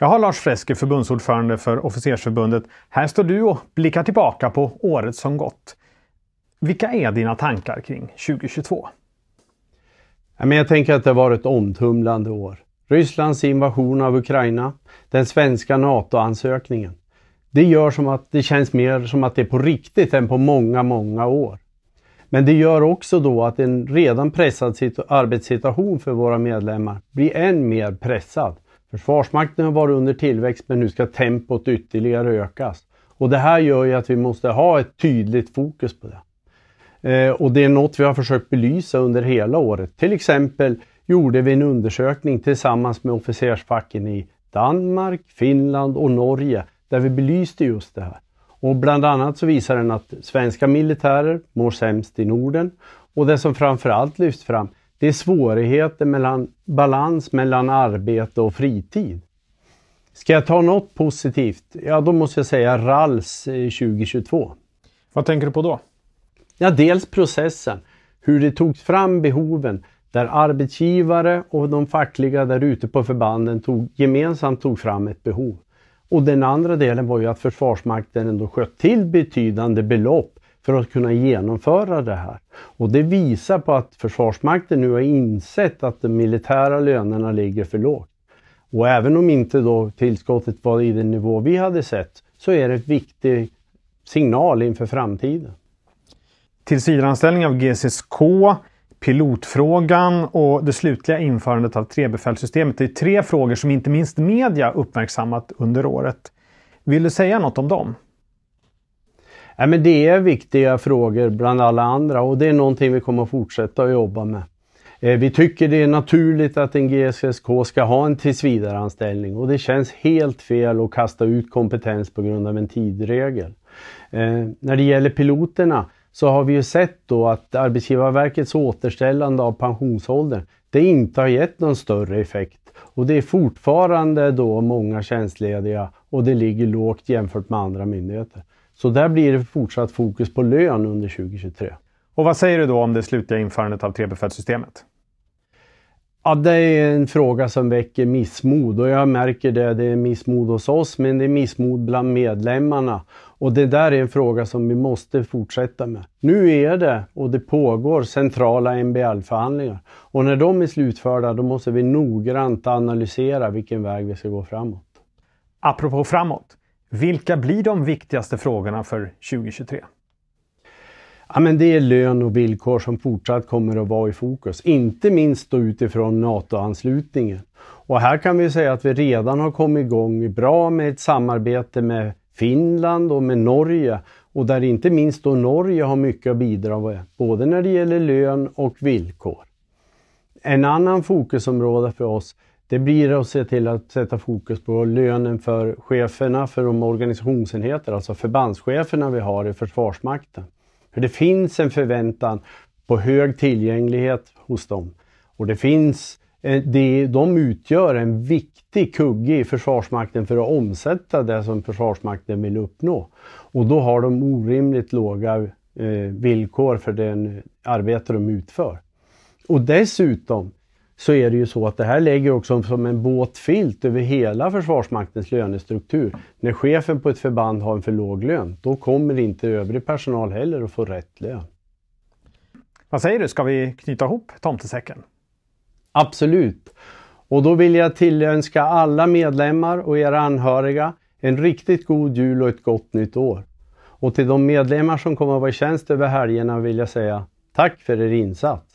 Jaha Lars Freske, förbundsordförande för Officersförbundet. Här står du och blickar tillbaka på året som gått. Vilka är dina tankar kring 2022? Jag tänker att det var ett omtumlande år. Rysslands invasion av Ukraina, den svenska NATO-ansökningen. Det gör som att det känns mer som att det är på riktigt än på många, många år. Men det gör också då att en redan pressad arbetssituation för våra medlemmar blir än mer pressad Försvarsmakten har varit under tillväxt men nu ska tempot ytterligare ökas. Och det här gör ju att vi måste ha ett tydligt fokus på det. Eh, och det är något vi har försökt belysa under hela året. Till exempel gjorde vi en undersökning tillsammans med officersfacken i Danmark, Finland och Norge där vi belyste just det här. Och bland annat så visar den att svenska militärer mår sämst i Norden och det som framförallt lyfts fram det är svårigheter mellan balans mellan arbete och fritid. Ska jag ta något positivt? Ja, då måste jag säga RALS 2022. Eh, Vad tänker du på då? Ja, dels processen, hur det togs fram behoven där arbetsgivare och de fackliga där ute på förbanden tog, gemensamt tog fram ett behov. Och den andra delen var ju att Försvarsmakten ändå sköt till betydande belopp för att kunna genomföra det här. Och det visar på att Försvarsmakten nu har insett att de militära lönerna ligger för lågt. Och även om inte då tillskottet var i den nivå vi hade sett så är det en viktig signal inför framtiden. Tillsvidareanställning av GCSK, pilotfrågan och det slutliga införandet av trebefälssystemet. Det är tre frågor som inte minst media uppmärksammat under året. Vill du säga något om dem? Ja, men det är viktiga frågor bland alla andra och det är någonting vi kommer att fortsätta att jobba med. Eh, vi tycker det är naturligt att en GSSK ska ha en tillsvidareanställning och det känns helt fel att kasta ut kompetens på grund av en tidregel. Eh, när det gäller piloterna så har vi ju sett då att Arbetsgivarverkets återställande av pensionsåldern, det inte har gett någon större effekt och det är fortfarande då många tjänstlediga och det ligger lågt jämfört med andra myndigheter. Så där blir det fortsatt fokus på lön under 2023. Och vad säger du då om det slutliga införandet av trebefälssystemet? Ja, det är en fråga som väcker missmod och jag märker det. Det är missmod hos oss, men det är missmod bland medlemmarna. Och det där är en fråga som vi måste fortsätta med. Nu är det och det pågår centrala MBL-förhandlingar och när de är slutförda då måste vi noggrant analysera vilken väg vi ska gå framåt. Apropå framåt. Vilka blir de viktigaste frågorna för 2023? Ja, men det är lön och villkor som fortsatt kommer att vara i fokus, inte minst utifrån NATO-anslutningen. Och här kan vi säga att vi redan har kommit igång bra med ett samarbete med Finland och med Norge och där inte minst då Norge har mycket att bidra med, både när det gäller lön och villkor. En annan fokusområde för oss det blir att se till att sätta fokus på lönen för cheferna för de organisationsenheter, alltså förbandscheferna vi har i Försvarsmakten. För det finns en förväntan på hög tillgänglighet hos dem. Och det finns, eh, de utgör en viktig kugge i Försvarsmakten för att omsätta det som Försvarsmakten vill uppnå. Och då har de orimligt låga eh, villkor för det arbete de utför. Och dessutom så är det ju så att det här lägger också som en våt filt över hela Försvarsmaktens lönestruktur. När chefen på ett förband har en för låg lön, då kommer inte övrig personal heller att få rätt lön. Vad säger du, ska vi knyta ihop tomtesäcken? Absolut! Och då vill jag tillönska alla medlemmar och era anhöriga en riktigt god jul och ett gott nytt år. Och till de medlemmar som kommer att vara i tjänst över helgerna vill jag säga tack för er insats!